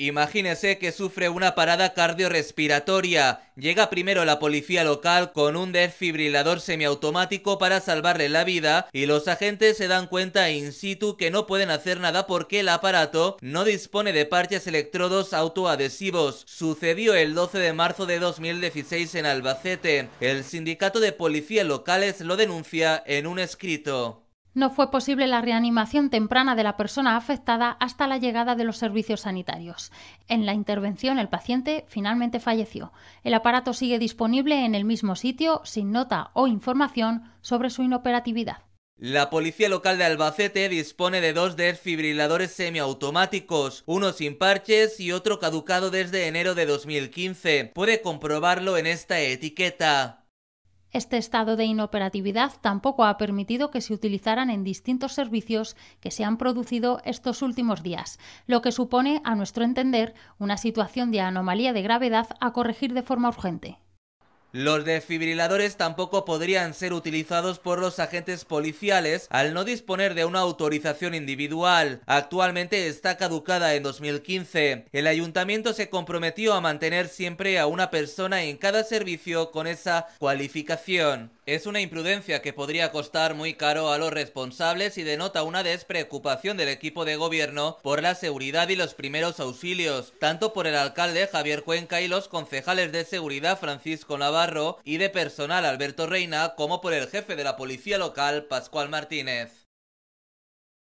Imagínese que sufre una parada cardiorrespiratoria. Llega primero la policía local con un desfibrilador semiautomático para salvarle la vida y los agentes se dan cuenta in situ que no pueden hacer nada porque el aparato no dispone de parches electrodos autoadhesivos. Sucedió el 12 de marzo de 2016 en Albacete. El sindicato de policías locales lo denuncia en un escrito. No fue posible la reanimación temprana de la persona afectada hasta la llegada de los servicios sanitarios. En la intervención el paciente finalmente falleció. El aparato sigue disponible en el mismo sitio sin nota o información sobre su inoperatividad. La policía local de Albacete dispone de dos desfibriladores semiautomáticos, uno sin parches y otro caducado desde enero de 2015. Puede comprobarlo en esta etiqueta. Este estado de inoperatividad tampoco ha permitido que se utilizaran en distintos servicios que se han producido estos últimos días, lo que supone, a nuestro entender, una situación de anomalía de gravedad a corregir de forma urgente. Los desfibriladores tampoco podrían ser utilizados por los agentes policiales al no disponer de una autorización individual. Actualmente está caducada en 2015. El ayuntamiento se comprometió a mantener siempre a una persona en cada servicio con esa cualificación. Es una imprudencia que podría costar muy caro a los responsables y denota una despreocupación del equipo de gobierno por la seguridad y los primeros auxilios, tanto por el alcalde Javier Cuenca y los concejales de seguridad Francisco Navarro y de personal Alberto Reina como por el jefe de la policía local Pascual Martínez.